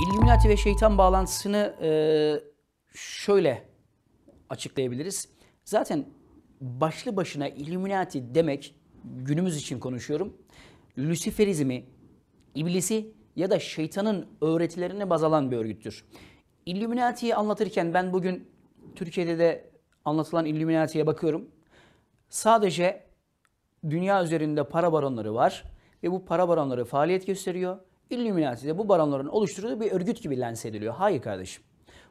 İlluminati ve şeytan bağlantısını e, şöyle açıklayabiliriz. Zaten başlı başına Illuminati demek günümüz için konuşuyorum. Lüsiferizmi, iblisi ya da şeytanın öğretilerine baz alan bir örgüttür. Illuminati'yi anlatırken ben bugün Türkiye'de de anlatılan Illuminati'ye bakıyorum. Sadece dünya üzerinde para baronları var ve bu para baronları faaliyet gösteriyor Illuminati'de bu baronların oluşturduğu bir örgüt gibi lanse ediliyor. Hayır kardeşim.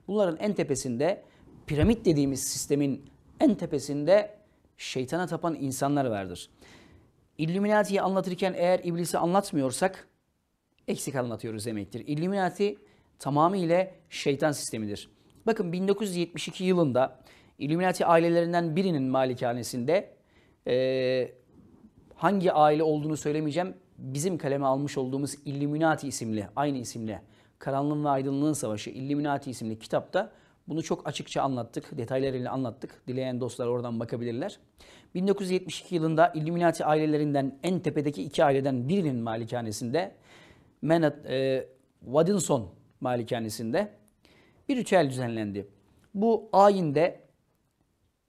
Bunların en tepesinde piramit dediğimiz sistemin en tepesinde şeytana tapan insanlar vardır. Illuminati'yi anlatırken eğer iblisi anlatmıyorsak eksik anlatıyoruz demektir. Illuminati tamamıyla şeytan sistemidir. Bakın 1972 yılında Illuminati ailelerinden birinin malikanesinde e, hangi aile olduğunu söylemeyeceğim bizim kaleme almış olduğumuz Illuminati isimli, aynı isimli Karanlığın ve Aydınlığın Savaşı Illuminati isimli kitapta bunu çok açıkça anlattık, detaylarıyla anlattık. Dileyen dostlar oradan bakabilirler. 1972 yılında Illuminati ailelerinden en tepedeki iki aileden birinin malikanesinde Manhattan, e, Wadinson malikanesinde bir ritüel düzenlendi. Bu ayinde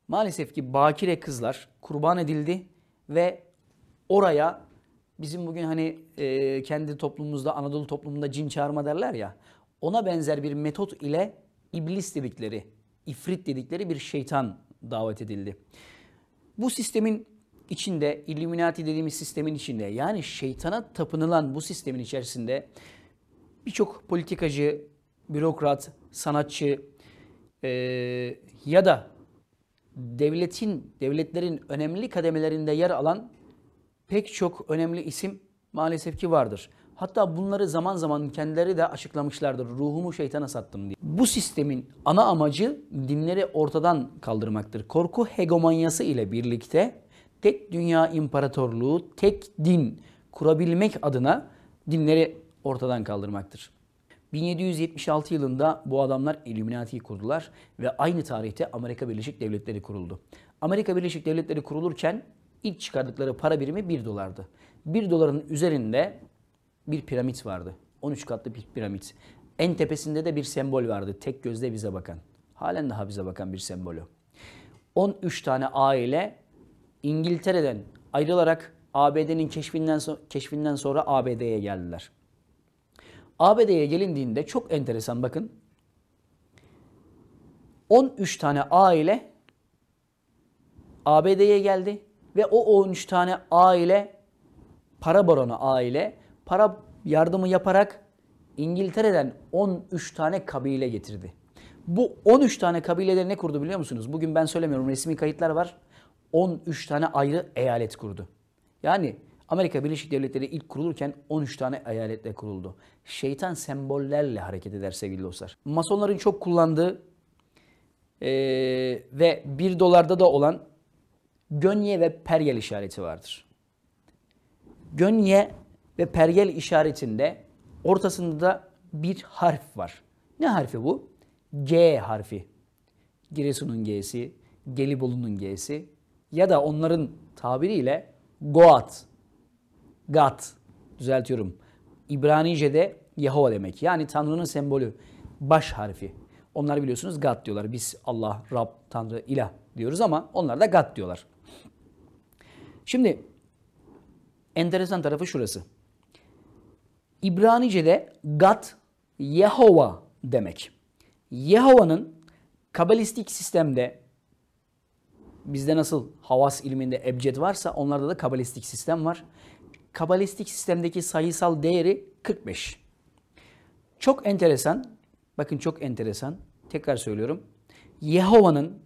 maalesef ki bakire kızlar kurban edildi ve oraya Bizim bugün hani e, kendi toplumumuzda, Anadolu toplumunda cin çağırma derler ya. Ona benzer bir metot ile iblis dedikleri, ifrit dedikleri bir şeytan davet edildi. Bu sistemin içinde, Illuminati dediğimiz sistemin içinde yani şeytana tapınılan bu sistemin içerisinde birçok politikacı, bürokrat, sanatçı e, ya da devletin, devletlerin önemli kademelerinde yer alan pek çok önemli isim maalesef ki vardır. Hatta bunları zaman zaman kendileri de açıklamışlardır. Ruhumu şeytana sattım diye. Bu sistemin ana amacı dinleri ortadan kaldırmaktır. Korku hegemonyası ile birlikte tek dünya imparatorluğu, tek din kurabilmek adına dinleri ortadan kaldırmaktır. 1776 yılında bu adamlar Illuminati'yi kurdular ve aynı tarihte Amerika Birleşik Devletleri kuruldu. Amerika Birleşik Devletleri kurulurken ilk çıkardıkları para birimi 1 dolardı. 1 doların üzerinde bir piramit vardı. 13 katlı bir piramit. En tepesinde de bir sembol vardı. Tek gözle bize bakan. Halen daha bize bakan bir sembolü. 13 tane aile İngiltere'den ayrılarak ABD'nin keşfinden, so keşfinden sonra ABD'ye geldiler. ABD'ye gelindiğinde çok enteresan bakın. 13 tane aile ABD'ye geldi ve o 13 tane aile para baronu aile para yardımı yaparak İngiltere'den 13 tane kabile getirdi. Bu 13 tane kabileleri ne kurdu biliyor musunuz? Bugün ben söylemiyorum resmi kayıtlar var. 13 tane ayrı eyalet kurdu. Yani Amerika Birleşik Devletleri ilk kurulurken 13 tane eyaletle kuruldu. Şeytan sembollerle hareket eder sevgili dostlar. Masonların çok kullandığı ee, ve 1 dolarda da olan gönye ve peryel işareti vardır. Gönye ve peryel işaretinde ortasında da bir harf var. Ne harfi bu? G harfi. Giresun'un G'si, Gelibolu'nun G'si ya da onların tabiriyle Goat, Gat düzeltiyorum. İbranice'de Yahova demek. Yani Tanrı'nın sembolü. Baş harfi. Onlar biliyorsunuz Gat diyorlar. Biz Allah, Rab, Tanrı, İlah diyoruz ama onlar da Gat diyorlar. Şimdi enteresan tarafı şurası. İbranice'de Gat Yehova demek. Yehova'nın kabalistik sistemde bizde nasıl havas ilminde ebced varsa onlarda da kabalistik sistem var. Kabalistik sistemdeki sayısal değeri 45. Çok enteresan, bakın çok enteresan, tekrar söylüyorum. Yehova'nın,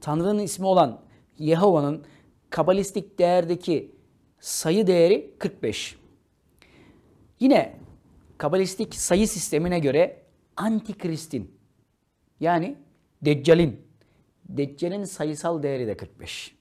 Tanrı'nın ismi olan Yehova'nın kabalistik değerdeki sayı değeri 45. Yine kabalistik sayı sistemine göre antikristin yani Deccal'in Deccal'in sayısal değeri de 45.